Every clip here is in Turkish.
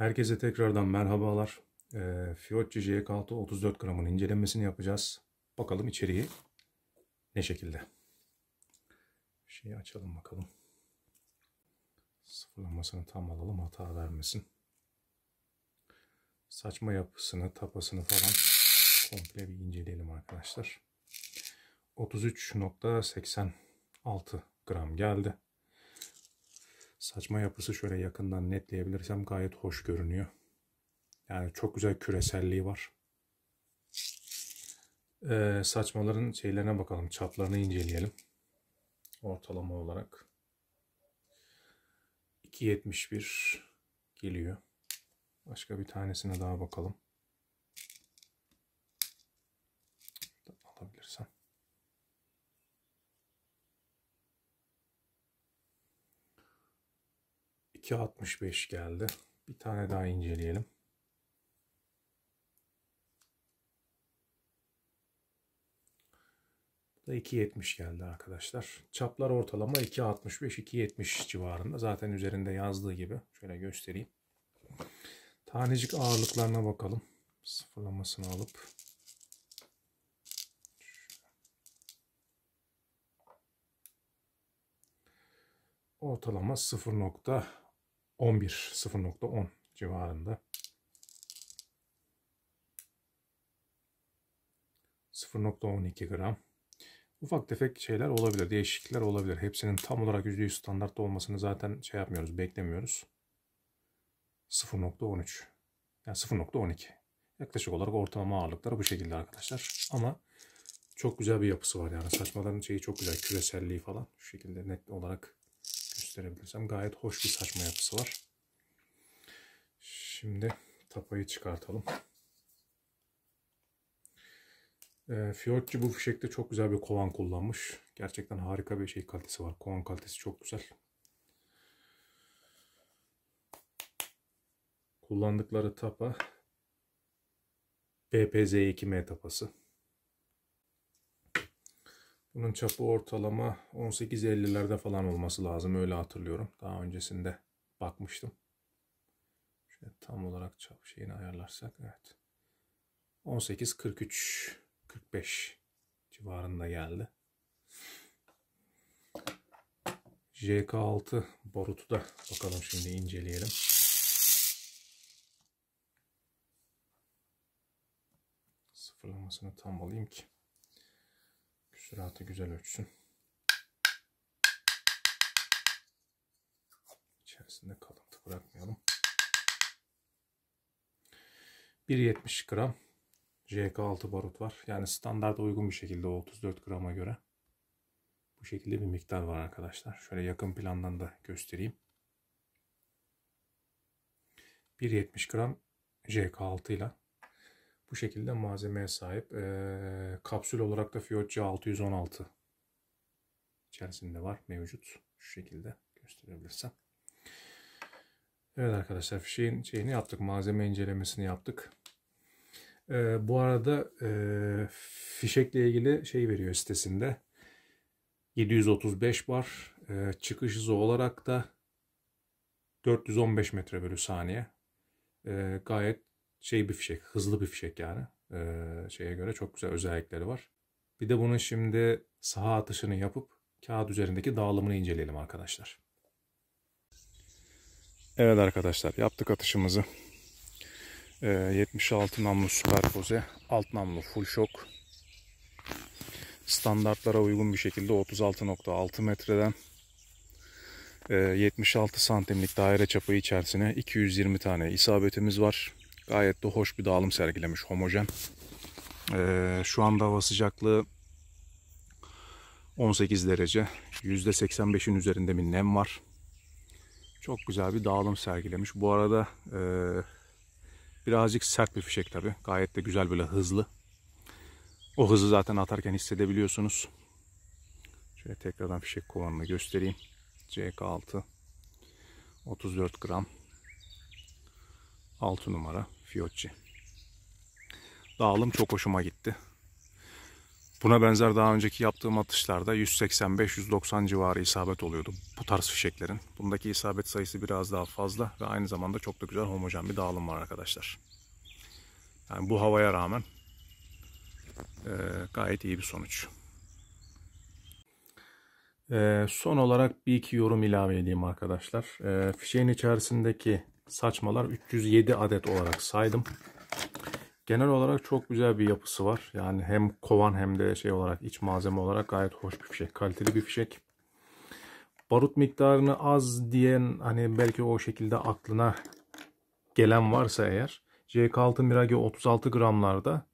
Herkese tekrardan merhabalar. E, Fiocchi JK6 34 gramın incelenmesini yapacağız. Bakalım içeriği ne şekilde. Şeyi açalım bakalım. Sıfırlamasını tam alalım hata vermesin. Saçma yapısını, tapasını falan komple bir inceleyelim arkadaşlar. 33.86 gram geldi. Saçma yapısı şöyle yakından netleyebilirsem gayet hoş görünüyor. Yani çok güzel küreselliği var. Ee, saçmaların şeylerine bakalım. Çaplarını inceleyelim. Ortalama olarak. 2.71 geliyor. Başka bir tanesine daha bakalım. 2.65 geldi. Bir tane daha inceleyelim. Bu da 2.70 geldi arkadaşlar. Çaplar ortalama 2.65-2.70 civarında. Zaten üzerinde yazdığı gibi. Şöyle göstereyim. Tanecik ağırlıklarına bakalım. Sıfırlamasını alıp ortalama 0.6 11 0.10 civarında. 0.12 gram. Ufak tefek şeyler olabilir, değişiklikler olabilir. Hepsinin tam olarak %100 standartta olmasını zaten şey yapmıyoruz, beklemiyoruz. 0.13 yani 0.12 yaklaşık olarak ortalama ağırlıkları bu şekilde arkadaşlar. Ama çok güzel bir yapısı var yani saçmaların şeyi çok güzel küreselliği falan şu şekilde net olarak gösterebilirsem gayet hoş bir saçma yapısı var. Şimdi tapayı çıkartalım. E, ee, Fiocchi bu fişekte çok güzel bir kovan kullanmış. Gerçekten harika bir şey kalitesi var. Kovan kalitesi çok güzel. Kullandıkları tapa BPZ2M tapası. Bunun çapı ortalama 18.50'lerde falan olması lazım. Öyle hatırlıyorum. Daha öncesinde bakmıştım. Şöyle tam olarak çap şeyini ayarlarsak evet. 18 43 45 civarında geldi. JK6 borutu da bakalım şimdi inceleyelim. Sıfırlamasını tam alayım ki. Süratı güzel ölçsün. İçerisinde kalıntı bırakmayalım. 1.70 gram JK6 barut var. Yani standart uygun bir şekilde 34 grama göre. Bu şekilde bir miktar var arkadaşlar. Şöyle yakın plandan da göstereyim. 1.70 gram JK6 ile bu şekilde malzemeye sahip. E, kapsül olarak da Fiocchi 616 içerisinde var mevcut. Şu şekilde gösterebilirsem. Evet arkadaşlar fişeğin şeyini yaptık. Malzeme incelemesini yaptık. E, bu arada e, fişekle ilgili şey veriyor sitesinde. 735 bar. E, çıkış hızı olarak da 415 metre bölü saniye. E, gayet şey bir fişek, hızlı bir fişek yani. Ee, şeye göre çok güzel özellikleri var. Bir de bunun şimdi saha atışını yapıp kağıt üzerindeki dağılımını inceleyelim arkadaşlar. Evet arkadaşlar yaptık atışımızı. Ee, 76 namlu süperpoze, alt namlu full shock. Standartlara uygun bir şekilde 36.6 metreden 76 ee, santimlik daire çapı içerisine 220 tane isabetimiz var. Gayet de hoş bir dağılım sergilemiş homojen. Ee, şu anda hava sıcaklığı 18 derece. %85'in üzerinde bir nem var. Çok güzel bir dağılım sergilemiş. Bu arada e, birazcık sert bir fişek tabi. Gayet de güzel böyle hızlı. O hızı zaten atarken hissedebiliyorsunuz. Şöyle tekrardan fişek kovanını göstereyim. CK6 34 gram 6 numara Fiocchi. Dağılım çok hoşuma gitti. Buna benzer daha önceki yaptığım atışlarda 185-190 civarı isabet oluyordu bu tarz fişeklerin. Bundaki isabet sayısı biraz daha fazla ve aynı zamanda çok da güzel homojen bir dağılım var arkadaşlar. Yani bu havaya rağmen e, gayet iyi bir sonuç. E, son olarak bir iki yorum ilave edeyim arkadaşlar. E, fişeğin içerisindeki saçmalar 307 adet olarak saydım. Genel olarak çok güzel bir yapısı var. Yani hem kovan hem de şey olarak iç malzeme olarak gayet hoş bir fişek. Kaliteli bir fişek. Barut miktarını az diyen hani belki o şekilde aklına gelen varsa eğer JK6 Mirage 36 gramlarda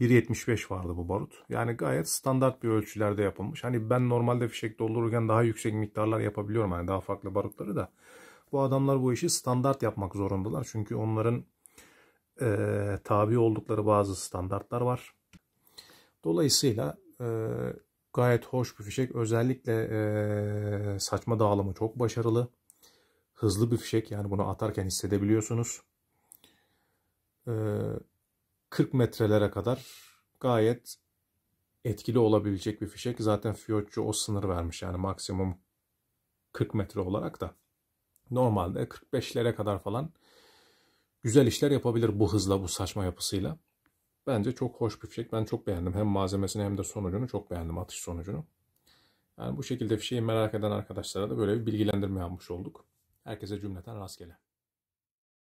1.75 vardı bu barut. Yani gayet standart bir ölçülerde yapılmış. Hani ben normalde fişek doldururken daha yüksek miktarlar yapabiliyorum. Hani daha farklı barutları da. Bu adamlar bu işi standart yapmak zorundalar. Çünkü onların e, tabi oldukları bazı standartlar var. Dolayısıyla e, gayet hoş bir fişek. Özellikle e, saçma dağılımı çok başarılı. Hızlı bir fişek yani bunu atarken hissedebiliyorsunuz. E, 40 metrelere kadar gayet etkili olabilecek bir fişek. Zaten Fiocchi o sınır vermiş yani maksimum 40 metre olarak da normalde 45'lere kadar falan güzel işler yapabilir bu hızla, bu saçma yapısıyla. Bence çok hoş bir fişek. Ben çok beğendim. Hem malzemesini hem de sonucunu çok beğendim. Atış sonucunu. Yani bu şekilde fişeyi merak eden arkadaşlara da böyle bir bilgilendirme yapmış olduk. Herkese cümleten rastgele.